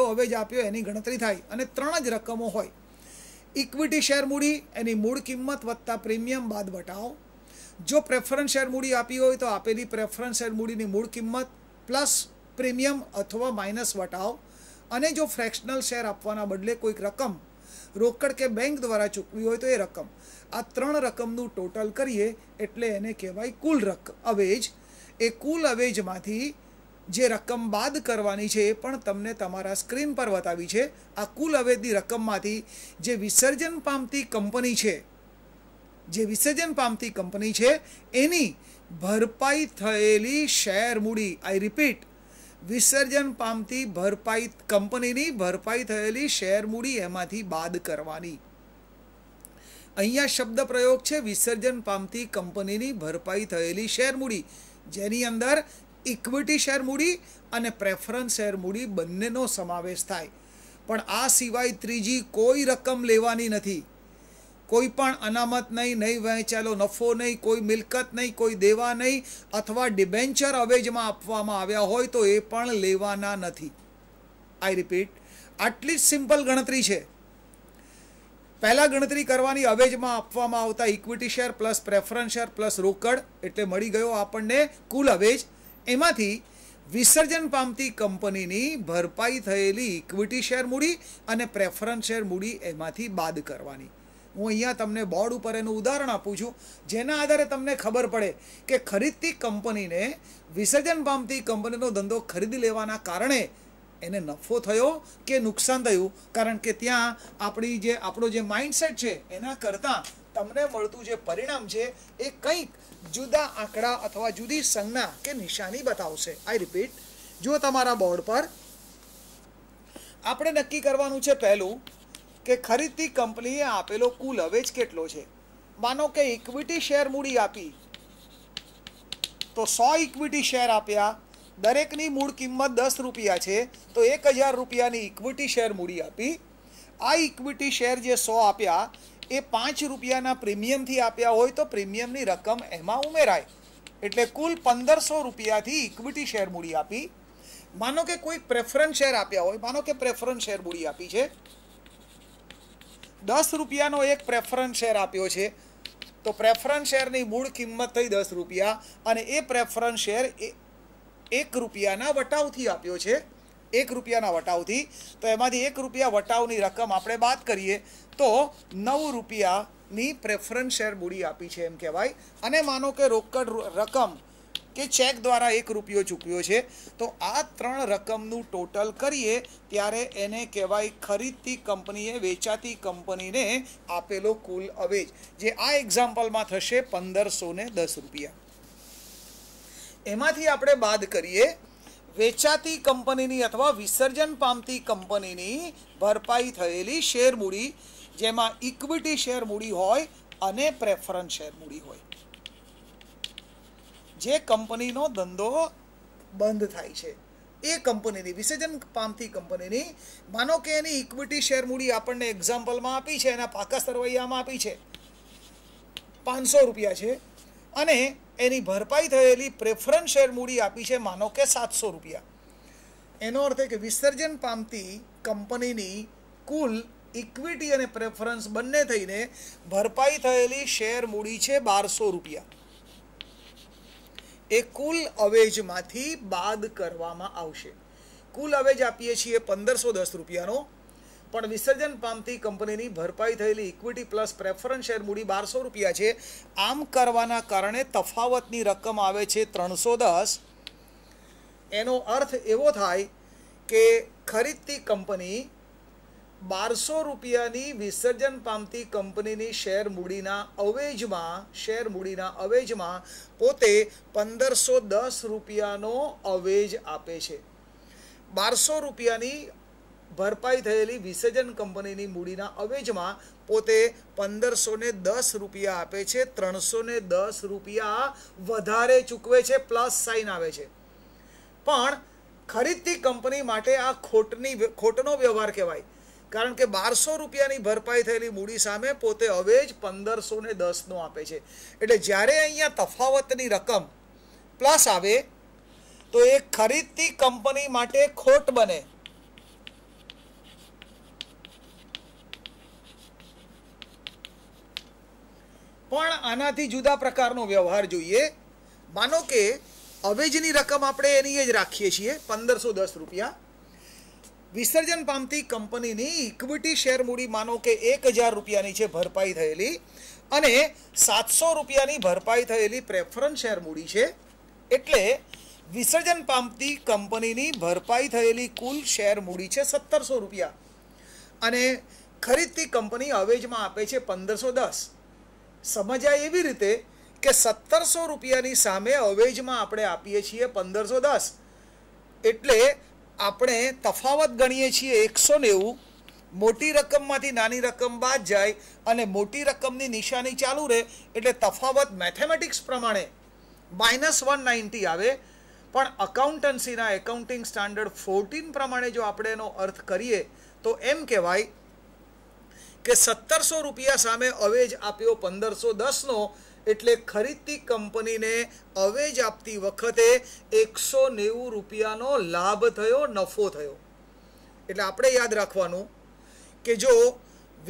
જો અવેજ આપ્યો એની ગણતરી થાય અને ત્રણ જ રકમો હોય ઇક્વિટી શેર મૂડી એની મૂળ કિંમત વત્તા પ્રીમિયમ બાદ વટાવ જો પ્રેફરન્સ શેર મૂડી આપી હોય તો આપેલી પ્રેફરન્સ શેર મૂડીની મૂળ કિંમત પ્લસ પ્રીમિયમ અથવા માઇનસ વટાવ અને જો ફ્રેક્શનલ શેર આપવાના બદલે કોઈક રકમ રોકડ કે બેંક દ્વારા ચૂકવી હોય તો એ રકમ આ ત્રણ રકમનું ટોટલ કરીએ એટલે એને કહેવાય કુલ રકમ અવેજ એ કુલ અવેજમાંથી જે રકમ બાદ કરવાની છે એ પણ તમને તમારા સ્ક્રીન પર બતાવી છે આ કુલ અવેદની રકમમાંથી જે વિસર્જન પામતી કંપની છે જે વિસર્જન પામતી કંપની છે એની ભરપાઈ થયેલી શેર મૂડી આઈ રિપીટ વિસર્જન પામતી ભરપાઈ કંપનીની ભરપાઈ થયેલી શેર મૂડી એમાંથી બાદ કરવાની અહીંયા શબ્દ પ્રયોગ છે વિસર્જન પામતી કંપનીની ભરપાઈ થયેલી શેર મૂડી જેની અંદર ઇક્વિટી શેર મૂડી અને પ્રેફરન્સ શેર મૂડી બંનેનો સમાવેશ થાય પણ આ સિવાય ત્રીજી કોઈ રકમ લેવાની નથી કોઈ પણ અનામત નહીં નહીં વહેંચાયેલો નફો નહીં કોઈ મિલકત નહીં કોઈ દેવા નહીં અથવા ડિબેન્ચર અવેજમાં આપવામાં આવ્યા હોય તો એ પણ લેવાના નથી આઈ રિપીટ આટલી જ સિમ્પલ ગણતરી છે પહેલાં ગણતરી કરવાની અવેજમાં આપવામાં આવતા equity share plus preference share plus રોકડ એટલે મળી ગયો આપણને કુલ અવેજ એમાંથી વિસર્જન પામતી કંપનીની ભરપાઈ થયેલી ઇક્વિટી શેર મૂડી અને પ્રેફરન્સ શેર મૂડી એમાંથી બાદ કરવાની હું અહીંયા તમને બોર્ડ ઉપર એનું ઉદાહરણ આપું છું જેના આધારે તમને ખબર પડે કે ખરીદતી કંપનીને વિસર્જન પામતી કંપનીનો ધંધો ખરીદી લેવાના કારણે એને નફો થયો કે નુકસાન થયું કારણ કે ત્યાં આપણી જે આપણો જે માઇન્ડસેટ છે એના કરતાં તમને મળતું જે પરિણામ છે એ કંઈક જુદા આંકડા અથવા જુદી સંજ્ઞા કે નિશાની બતાવશે આઈ રિપીટ જો તમારા બોર્ડ પર આપણે નક્કી કરવાનું છે પહેલું કે ખરીદતી કંપનીએ આપેલો કુલ અવેજ કેટલો છે માનો કે ઇક્વિટી શેર મૂડી આપી તો સો ઇક્વિટી શેર આપ્યા દરેકની મૂળ કિંમત દસ રૂપિયા છે તો એક હજાર રૂપિયાની ઇક્વિટી શેર મૂડી આપી આ ઇક્વિટી શેર જે સો આપ્યા એ પાંચ રૂપિયાના પ્રીમિયમથી આપ્યા હોય તો પ્રીમિયમની રકમ એમાં ઉમેરાય એટલે કુલ પંદરસો રૂપિયાથી ઇક્વિટી શેર મૂડી આપી માનો કે કોઈ પ્રેફરન્સ શેર આપ્યા હોય માનો કે પ્રેફરન્સ શેર મૂડી આપી છે દસ રૂપિયાનો એક પ્રેફરન્સ શેર આપ્યો છે તો પ્રેફરન્સ શેરની મૂળ કિંમત થઈ દસ રૂપિયા અને એ પ્રેફરન્સ શેર એક રૂપિયાના વટાવથી આપ્યો છે એક રૂપિયાના વટાવથી તો એમાંથી એક રૂપિયા વટાવની રકમ આપણે બાદ કરીએ તો નવ રૂપિયાની પ્રેફરન્સ શેર મૂડી આપી છે એમ કહેવાય અને માનો કે રોકડ રકમ કે ચેક દ્વારા એક રૂપિયો ચૂકવ્યો છે તો આ ત્રણ રકમનું ટોટલ કરીએ ત્યારે એને કહેવાય ખરીદતી કંપનીએ વેચાતી કંપનીને આપેલો કુલ અવેજ જે આ એક્ઝામ્પલમાં થશે પંદરસો ને દસ રૂપિયા એમાંથી આપણે બાદ કરીએ વેચાતી કંપનીની અથવા વિસર્જન પામતી કંપનીની ભરપાઈ થયેલી શેર મૂડી જેમાં ઇક્વિટી શેર મૂડી હોય અને પ્રેફરન્સ શેર મૂડી હોય જે કંપનીનો ધંધો બંધ થાય છે એ કંપનીની વિસર્જન પામતી કંપનીની માનો કે એની ઇક્વિટી શેર મૂડી આપણને એક્ઝામ્પલમાં આપી છે એના પાકા સરવૈયામાં આપી છે પાંચસો રૂપિયા છે અને એની ભરપાઈ થયેલી પ્રેફરન્સ શેર મૂડી આપી છે માનો કે સાતસો રૂપિયા એનો અર્થ એ કે વિસર્જન પામતી કંપનીની કુલ ઇક્વિટી અને પ્રેફરન્સ બંને થઈને ભરપાઈ થયેલી શેર મૂડી છે બારસો રૂપિયા એ કુલ અવેજમાંથી બાદ કરવામાં આવશે કુલ અવેજ આપીએ છીએ પંદરસો દસ રૂપિયાનો પણ વિસર્જન પામતી કંપનીની ભરપાઈ થયેલી ઇક્વિટી પ્લસ પ્રેફરન્સ શેર મૂડી બારસો રૂપિયા છે આમ કરવાના કારણે તફાવતની રકમ આવે છે ત્રણસો દસ એનો અર્થ એવો થાય કે ખરીદતી કંપની બારસો રૂપિયાની વિસર્જન પામતી કંપનીની શેર મૂડીના અવેજમાં શેર મૂડીના અવેજમાં પોતે પંદરસો દસ રૂપિયાનો અવેજ આપે છે બારસો રૂપિયાની ભરપાઈ થયેલી વિસર્જન કંપનીની મૂડીના અવેજમાં પોતે પંદરસો ને દસ રૂપિયા આપે છે ત્રણસો ને દસ રૂપિયા વધારે ચૂકવે છે પ્લસ સાઇન આવે છે પણ ખરીદતી કંપની માટે આ ખોટની ખોટનો વ્યવહાર કહેવાય કારણ કે બારસો રૂપિયાની ભરપાઈ થયેલી મૂડી સામે પોતે અવેજ પંદરસો ને દસનો આપે છે એટલે જ્યારે અહીંયા તફાવતની રકમ પ્લસ આવે તો એ ખરીદતી કંપની માટે ખોટ બને પણ આનાથી જુદા પ્રકારનો વ્યવહાર જોઈએ માનો કે અવેજની રકમ આપણે એની જ રાખીએ છીએ પંદરસો દસ રૂપિયા વિસર્જન પામતી કંપનીની ઇક્વિટી શેર મૂડી માનો કે એક હજાર રૂપિયાની છે ભરપાઈ થયેલી અને સાતસો રૂપિયાની ભરપાઈ થયેલી પ્રેફરન્સ શેર મૂડી છે એટલે વિસર્જન પામતી કંપનીની ભરપાઈ થયેલી કુલ શેર મૂડી છે સત્તરસો રૂપિયા અને ખરીદતી કંપની અવેજમાં આપે છે પંદરસો દસ સમજાય એવી રીતે કે સત્તરસો રૂપિયાની સામે અવેજમાં આપણે આપીએ છીએ પંદરસો દસ એટલે આપણે તફાવત ગણીએ છીએ એકસો નેવું મોટી રકમમાંથી નાની રકમ બાદ જાય અને મોટી રકમની નિશાની ચાલુ રહે એટલે તફાવત મેથેમેટિક્સ પ્રમાણે માઇનસ વન નાઇન્ટી આવે પણ અકાઉન્ટન્સીના એકાઉન્ટિંગ સ્ટાન્ડર્ડ ફોર્ટીન પ્રમાણે જો આપણે એનો અર્થ કરીએ તો એમ કહેવાય કે સત્તરસો રૂપિયા સામે અવેજ આપ્યો પંદરસો દસનો એટલે ખરીદતી કંપનીને અવેજ આપતી વખતે એકસો નેવું રૂપિયાનો લાભ થયો નફો થયો એટલે આપણે યાદ રાખવાનું કે જો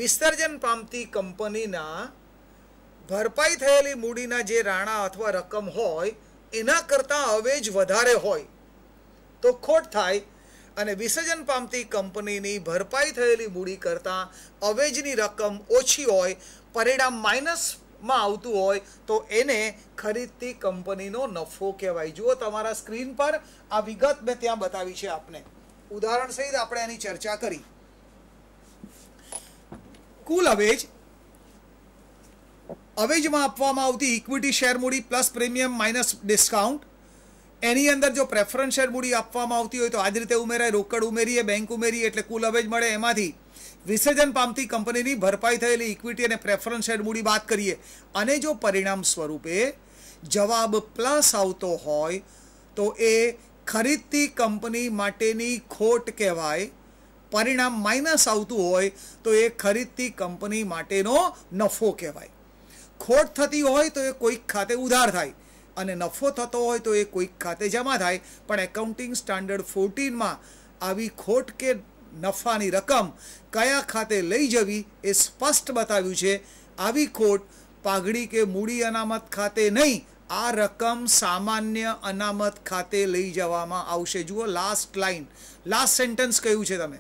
વિસર્જન પામતી કંપનીના ભરપાઈ થયેલી મૂડીના જે રાણા અથવા રકમ હોય એના કરતાં અવેજ વધારે હોય તો ખોટ થાય અને વિસર્જન પામતી કંપનીની ભરપાઈ થયેલી મૂડી કરતાં અવેજની રકમ ઓછી હોય પરિણામ માઇનસમાં આવતું હોય તો એને ખરીદતી કંપનીનો નફો કહેવાય જુઓ તમારા સ્ક્રીન પર આ વિગત મેં ત્યાં બતાવી છે આપને ઉદાહરણ સહિત આપણે એની ચર્ચા કરી કુલ અવેજ અવેજમાં આપવામાં આવતી ઇક્વિટી શેર મૂડી પ્લસ પ્રીમિયમ માઇનસ ડિસ્કાઉન્ટ એની અંદર જો પ્રેફરન્સ શેર મૂડી આપવામાં આવતી હોય તો આ જ રીતે ઉમેરાય રોકડ ઉમેરીએ બેંક ઉમેરીએ એટલે કુલ અવેજ મળે એમાંથી વિસર્જન પામતી કંપનીની ભરપાઈ થયેલી ઇક્વિટી અને પ્રેફરન્સ શેર મૂડી બાદ કરીએ અને જો પરિણામ સ્વરૂપે જવાબ પ્લસ આવતો હોય તો એ ખરીદતી કંપની માટેની ખોટ કહેવાય પરિણામ માઇનસ આવતું હોય તો એ ખરીદતી કંપની માટેનો નફો કહેવાય ખોટ થતી હોય તો એ કોઈક ખાતે ઉધાર થાય અને નફો થતો હોય તો એ કોઈક ખાતે જમા થાય પણ એકાઉન્ટિંગ સ્ટાન્ડર્ડ ફોર્ટીનમાં આવી ખોટ કે નફાની રકમ કયા ખાતે લઈ જવી એ સ્પષ્ટ બતાવ્યું છે આવી ખોટ પાઘડી કે મૂડી અનામત ખાતે નહીં આ રકમ સામાન્ય અનામત ખાતે લઈ જવામાં આવશે જુઓ લાસ્ટ લાઇન લાસ્ટ સેન્ટેન્સ કહ્યું છે તમે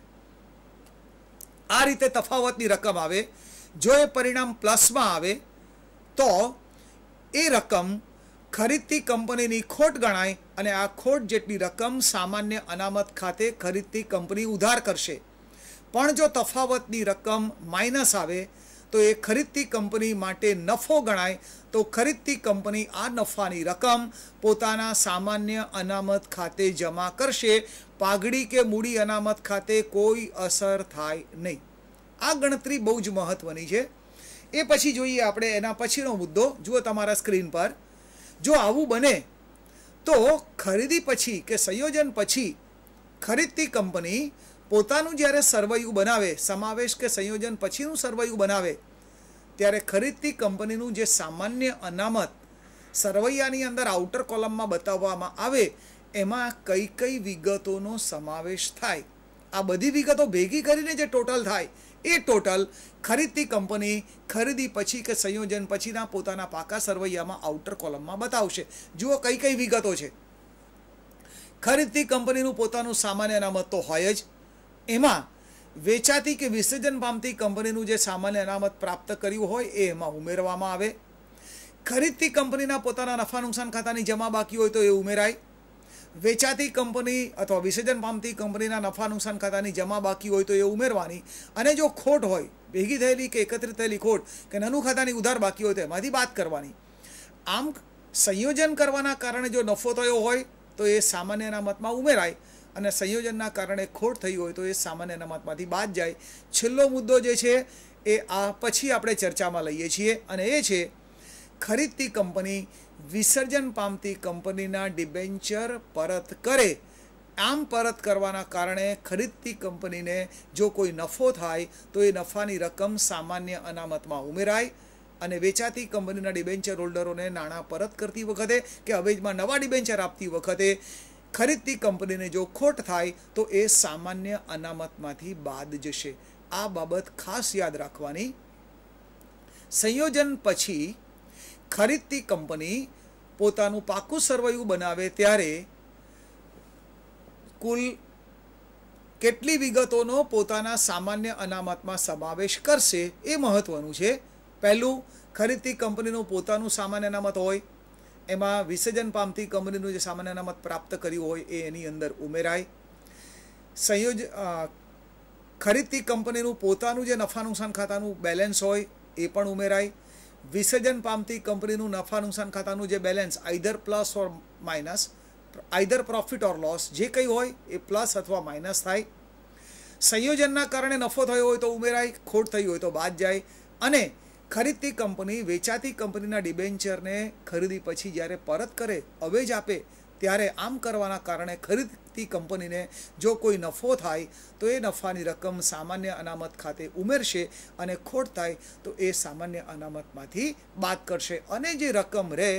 આ રીતે તફાવતની રકમ આવે જો એ પરિણામ પ્લસમાં આવે તો એ રકમ ખરીદતી કંપનીની ખોટ ગણાય અને આ ખોટ જેટલી રકમ સામાન્ય અનામત ખાતે ખરીદતી કંપની ઉધાર કરશે પણ જો તફાવતની રકમ માઇનસ આવે તો એ ખરીદતી કંપની માટે નફો ગણાય તો ખરીદતી કંપની આ નફાની રકમ પોતાના સામાન્ય અનામત ખાતે જમા કરશે પાઘડી કે મૂડી અનામત ખાતે કોઈ અસર થાય નહીં આ ગણતરી બહુ જ મહત્ત્વની છે એ પછી જોઈએ આપણે એના પછીનો મુદ્દો જુઓ તમારા સ્ક્રીન પર જો આવું બને તો ખરીદી પછી કે સંયોજન પછી ખરીદતી કંપની પોતાનું જ્યારે સરવૈયું બનાવે સમાવેશ કે સંયોજન પછીનું સરવૈયું બનાવે ત્યારે ખરીદતી કંપનીનું જે સામાન્ય અનામત સરવૈયાની અંદર આઉટર કોલમમાં બતાવવામાં આવે એમાં કઈ કઈ વિગતોનો સમાવેશ થાય આ બધી વિગતો ભેગી કરીને જે ટોટલ થાય એ ટોટલ ખરીદતી કંપની ખરીદી પછી કે સંયોજન પછીના પોતાના પાકા સરવૈયામાં આઉટર કોલમમાં બતાવશે જુઓ કઈ કઈ વિગતો છે ખરીદતી કંપનીનું પોતાનું સામાન્ય અનામત તો હોય જ એમાં વેચાતી કે વિસર્જન પામતી કંપનીનું જે સામાન્ય અનામત પ્રાપ્ત કર્યું હોય એ એમાં ઉમેરવામાં આવે ખરીદતી કંપનીના પોતાના નફા નુકસાન ખાતાની જમા બાકી હોય તો એ ઉમેરાય વેચાતી કંપની અથવા વિસર્જન પામતી કંપનીના નફા નુકસાન ખાતાની જમા બાકી હોય તો એ ઉમેરવાની અને જો ખોટ હોય ભેગી થયેલી કે એકત્રિત થયેલી ખોટ કે નાનું ખાતાની ઉધાર બાકી હોય તો એમાંથી બાદ કરવાની આમ સંયોજન કરવાના કારણે જો નફો થયો હોય તો એ સામાન્યના મતમાં ઉમેરાય અને સંયોજનના કારણે ખોટ થઈ હોય તો એ સામાન્યના મતમાંથી બાદ જાય છેલ્લો મુદ્દો જે છે એ આ પછી આપણે ચર્ચામાં લઈએ છીએ અને એ છે ખરીદતી કંપની વિસર્જન પામતી કંપનીના ડિબેન્ચર પરત કરે આમ પરત કરવાના કારણે ખરીદતી કંપનીને જો કોઈ નફો થાય તો એ નફાની રકમ સામાન્ય અનામતમાં ઉમેરાય અને વેચાતી કંપનીના ડિબેન્ચર હોલ્ડરોને નાણાં પરત કરતી વખતે કે અવેજમાં નવા ડિબેન્ચર આપતી વખતે ખરીદતી કંપનીને જો ખોટ થાય તો એ સામાન્ય અનામતમાંથી બાદ જશે આ બાબત ખાસ યાદ રાખવાની સંયોજન પછી ખરીદતી કંપની પોતાનું પાકું સરવૈયું બનાવે ત્યારે કુલ કેટલી વિગતોનો પોતાના સામાન્ય અનામતમાં સમાવેશ કરશે એ મહત્ત્વનું છે પહેલું ખરીદતી કંપનીનું પોતાનું સામાન્ય અનામત હોય એમાં વિસર્જન પામતી કંપનીનું જે સામાન્ય અનામત પ્રાપ્ત કર્યું હોય એ એની અંદર ઉમેરાય સંયોજ ખરીદતી કંપનીનું પોતાનું જે નફા નુકસાન ખાતાનું બેલેન્સ હોય એ પણ ઉમેરાય વિસર્જન પામતી કંપનીનું નફા નુકસાન ખાતાનું જે balance either plus or minus either profit or loss જે કંઈ હોય એ પ્લસ અથવા માઇનસ થાય સંયોજનના કારણે નફો થયો હોય તો ઉમેરાય ખોટ થઈ હોય તો બાદ જાય અને ખરીદતી કંપની વેચાતી કંપનીના ડિબેન્ચરને ખરીદી પછી જ્યારે પરત કરે અવેજ આપે ત્યારે આમ કરવાના કારણે ખરીદ તે કંપનીને જો કોઈ નફો થાય તો એ નફાની રકમ સામાન્ય અનામત ખાતે ઉમેરશે અને ખોટ થાય તો એ સામાન્ય અનામતમાંથી બાદ કરશે અને જે રકમ રહે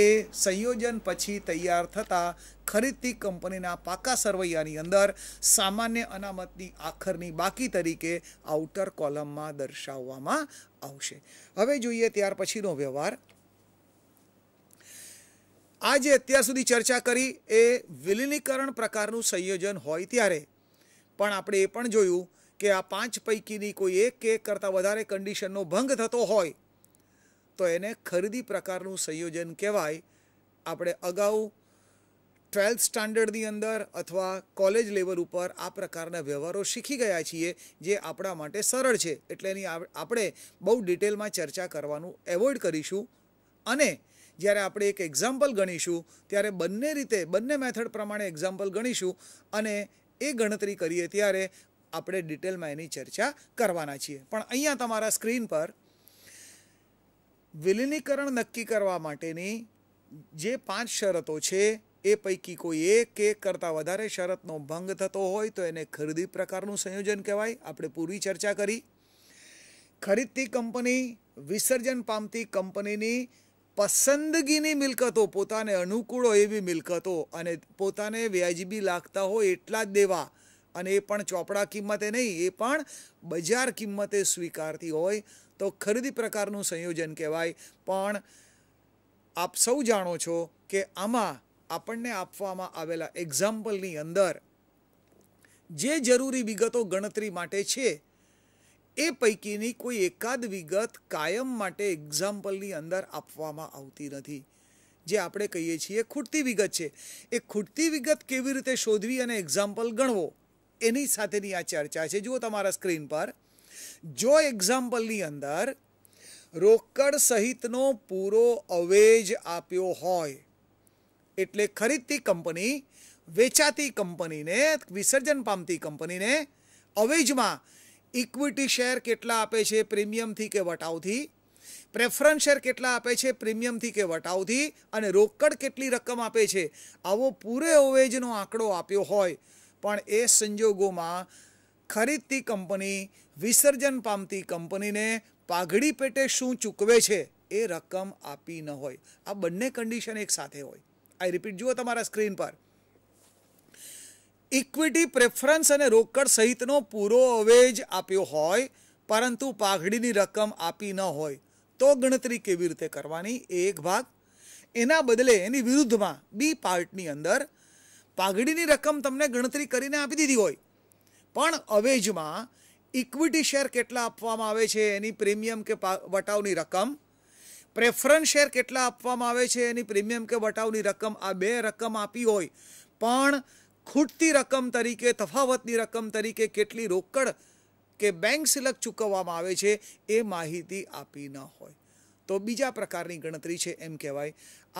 એ સંયોજન પછી તૈયાર થતા ખરીદતી કંપનીના પાકા સરવૈયાની અંદર સામાન્ય અનામતની આખરની બાકી તરીકે આઉટર કોલમમાં દર્શાવવામાં આવશે હવે જોઈએ ત્યાર પછીનો વ્યવહાર આજે અત્યાર સુધી ચર્ચા કરી એ વિલીનીકરણ પ્રકારનું સંયોજન હોય ત્યારે પણ આપણે એ પણ જોયું કે આ પાંચ પૈકીની કોઈ એક કે કરતાં વધારે કન્ડિશનનો ભંગ થતો હોય તો એને ખરીદી પ્રકારનું સંયોજન કહેવાય આપણે અગાઉ ટ્વેલ્થ સ્ટાન્ડર્ડની અંદર અથવા કોલેજ લેવલ ઉપર આ પ્રકારના વ્યવહારો શીખી ગયા છીએ જે આપણા માટે સરળ છે એટલે એની આપણે બહુ ડિટેલમાં ચર્ચા કરવાનું એવોઇડ કરીશું અને જ્યારે આપણે એક એક્ઝામ્પલ ગણીશું ત્યારે બંને રીતે બંને મેથડ પ્રમાણે એક્ઝામ્પલ ગણીશું અને એ ગણતરી કરીએ ત્યારે આપણે ડિટેલમાં એની ચર્ચા કરવાના છીએ પણ અહીંયા તમારા સ્ક્રીન પર વિલીનીકરણ નક્કી કરવા માટેની જે પાંચ શરતો છે એ પૈકી કોઈ એક એક કરતાં વધારે શરતનો ભંગ થતો હોય તો એને ખરીદી પ્રકારનું સંયોજન કહેવાય આપણે પૂરી ચર્ચા કરી ખરીદતી કંપની વિસર્જન પામતી કંપનીની પસંદગીની મિલકતો પોતાને અનુકૂળ હોય એવી મિલકતો અને પોતાને વ્યાજબી લાગતા હોય એટલા જ દેવા અને એ પણ ચોપડા કિંમતે નહીં એ પણ બજાર કિંમતે સ્વીકારતી હોય તો ખરીદી પ્રકારનું સંયોજન કહેવાય પણ આપ સૌ જાણો છો કે આમાં આપણને આપવામાં આવેલા એક્ઝામ્પલની અંદર જે જરૂરી વિગતો ગણતરી માટે છે એ પૈકીની કોઈ એકાદ વિગત કાયમ માટે એક્ઝામ્પલની અંદર આપવામાં આવતી નથી જે આપણે કહીએ છીએ ખૂટતી વિગત છે એ ખૂટતી વિગત કેવી રીતે શોધવી અને એક્ઝામ્પલ ગણવો એની સાથેની આ ચર્ચા છે જુઓ તમારા સ્ક્રીન પર જો એક્ઝામ્પલની અંદર રોકડ સહિતનો પૂરો અવેજ આપ્યો હોય એટલે ખરીદતી કંપની વેચાતી કંપનીને વિસર્જન પામતી કંપનીને અવેજમાં ઇક્વિટી શેર કેટલા આપે છે પ્રીમિયમથી કે વટાવથી પ્રેફરન્સ શેર કેટલા આપે છે પ્રીમિયમથી કે વટાવથી અને રોકડ કેટલી રકમ આપે છે આવો પૂરે ઓવેજનો આંકડો આપ્યો હોય પણ એ સંજોગોમાં ખરીદતી કંપની વિસર્જન પામતી કંપનીને પાઘડી પેટે શું ચૂકવે છે એ રકમ આપી ન હોય આ બંને કન્ડિશન એક સાથે હોય આઈ રિપીટ જુઓ તમારા સ્ક્રીન પર ઇક્વિટી પ્રેફરન્સ અને રોકડ સહિતનો પૂરો અવેજ આપ્યો હોય પરંતુ પાઘડીની રકમ આપી ન હોય તો ગણતરી કેવી રીતે કરવાની એ એક ભાગ એના બદલે એની વિરુદ્ધમાં બી પાર્ટની અંદર પાઘડીની રકમ તમને ગણતરી કરીને આપી દીધી હોય પણ અવેજમાં ઇક્વિટી શેર કેટલા આપવામાં આવે છે એની પ્રીમિયમ કે વટાવની રકમ પ્રેફરન્સ શેર કેટલા આપવામાં આવે છે એની પ્રીમિયમ કે વટાવની રકમ આ બે રકમ આપી હોય પણ ખૂટતી રકમ તરીકે તફાવતની રકમ તરીકે કેટલી રોકડ કે બેંક સિલક ચૂકવવામાં આવે છે એ માહિતી આપી ન હોય તો બીજા પ્રકારની ગણતરી છે એમ કહેવાય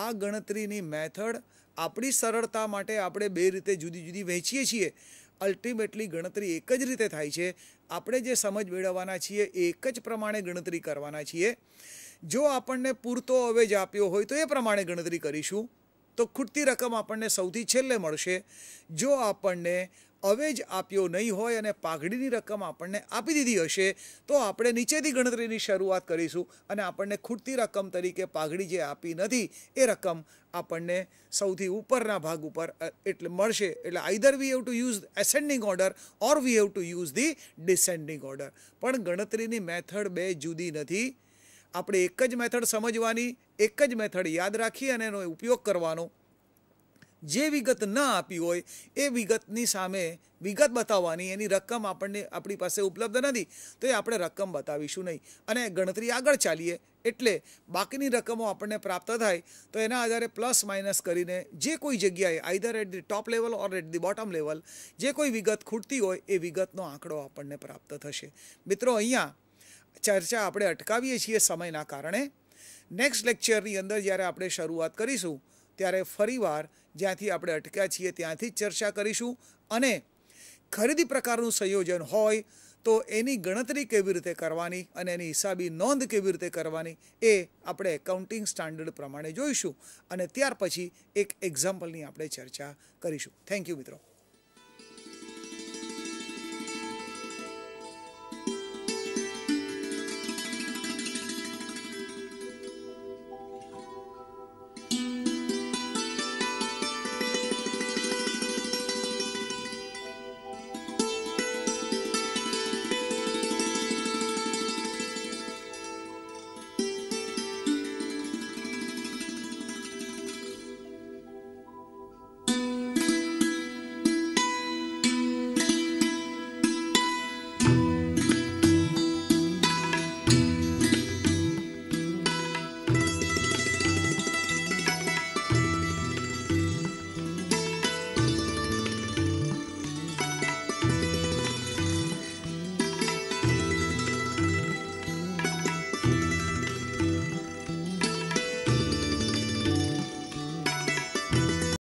આ ગણતરીની મેથડ આપણી સરળતા માટે આપણે બે રીતે જુદી જુદી વહેંચીએ છીએ અલ્ટિમેટલી ગણતરી એક જ રીતે થાય છે આપણે જે સમજ મેળવવાના છીએ એક જ પ્રમાણે ગણતરી કરવાના છીએ જો આપણને પૂરતો અવેજ આપ્યો હોય તો એ પ્રમાણે ગણતરી કરીશું તો ખૂટતી રકમ આપણને સૌથી છેલ્લે મળશે જો આપણને અવેજ આપ્યો નહીં હોય અને પાઘડીની રકમ આપણને આપી દીધી હશે તો આપણે નીચેથી ગણતરીની શરૂઆત કરીશું અને આપણને ખૂટતી રકમ તરીકે પાઘડી જે આપી નથી એ રકમ આપણને સૌથી ઉપરના ભાગ ઉપર એટલે મળશે એટલે either we have to use ascending order or we have to use the descending order પણ ગણતરીની મેથડ બે જુદી નથી આપણે એક જ મેથડ સમજવાની એક જ મેથડ યાદ રાખી અને એનો ઉપયોગ કરવાનો જે વિગત ન આપી હોય એ વિગતની સામે વિગત બતાવવાની એની રકમ આપણને આપણી પાસે ઉપલબ્ધ નથી તો એ આપણે રકમ બતાવીશું નહીં અને ગણતરી આગળ ચાલીએ એટલે બાકીની રકમો આપણને પ્રાપ્ત થાય તો એના આધારે પ્લસ માઇનસ કરીને જે કોઈ જગ્યાએ either at the top level or at the bottom level જે કોઈ વિગત ખૂટતી હોય એ વિગતનો આંકડો આપણને પ્રાપ્ત થશે મિત્રો અહીંયા ચર્ચા આપણે અટકાવીએ છીએ સમયના કારણે નેક્સ્ટ લેક્ચરની અંદર જ્યારે આપણે શરૂઆત કરીશું ત્યારે ફરીવાર જ્યાંથી આપણે અટક્યા છીએ ત્યાંથી જ ચર્ચા કરીશું અને ખરીદી પ્રકારનું સંયોજન હોય તો એની ગણતરી કેવી રીતે કરવાની અને એની હિસાબી નોંધ કેવી રીતે કરવાની એ આપણે એકાઉન્ટિંગ સ્ટાન્ડર્ડ પ્રમાણે જોઈશું અને ત્યાર પછી એક એક્ઝામ્પલની આપણે ચર્ચા કરીશું થેન્ક યુ મિત્રો